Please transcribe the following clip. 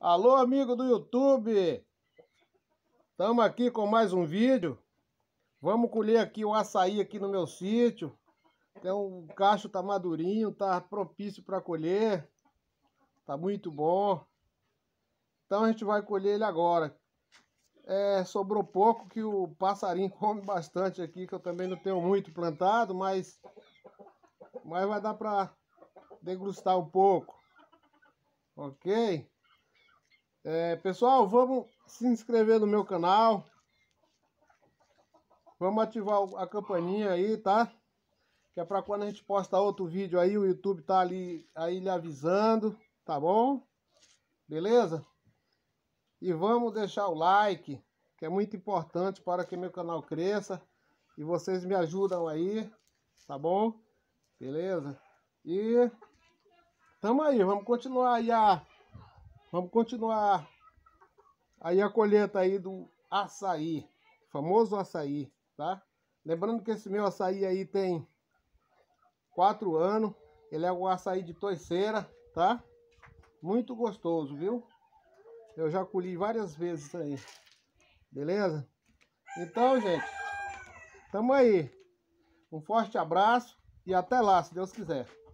Alô, amigo do YouTube! Estamos aqui com mais um vídeo. Vamos colher aqui o açaí aqui no meu sítio. Tem o cacho tá madurinho, tá propício para colher. Tá muito bom. Então a gente vai colher ele agora. É, sobrou pouco que o passarinho come bastante aqui, que eu também não tenho muito plantado, mas, mas vai dar para degustar um pouco. Ok? É, pessoal, vamos se inscrever no meu canal. Vamos ativar a campaninha aí, tá? Que é pra quando a gente posta outro vídeo aí, o YouTube tá ali aí lhe avisando, tá bom? Beleza? E vamos deixar o like, que é muito importante para que meu canal cresça. E vocês me ajudam aí, tá bom? Beleza? E tamo aí, vamos continuar aí a Vamos continuar. Aí a colheita aí do açaí, famoso açaí, tá? Lembrando que esse meu açaí aí tem 4 anos. Ele é um açaí de toiceira, tá? Muito gostoso, viu? Eu já colhi várias vezes isso aí. Beleza? Então, gente, tamo aí. Um forte abraço e até lá, se Deus quiser.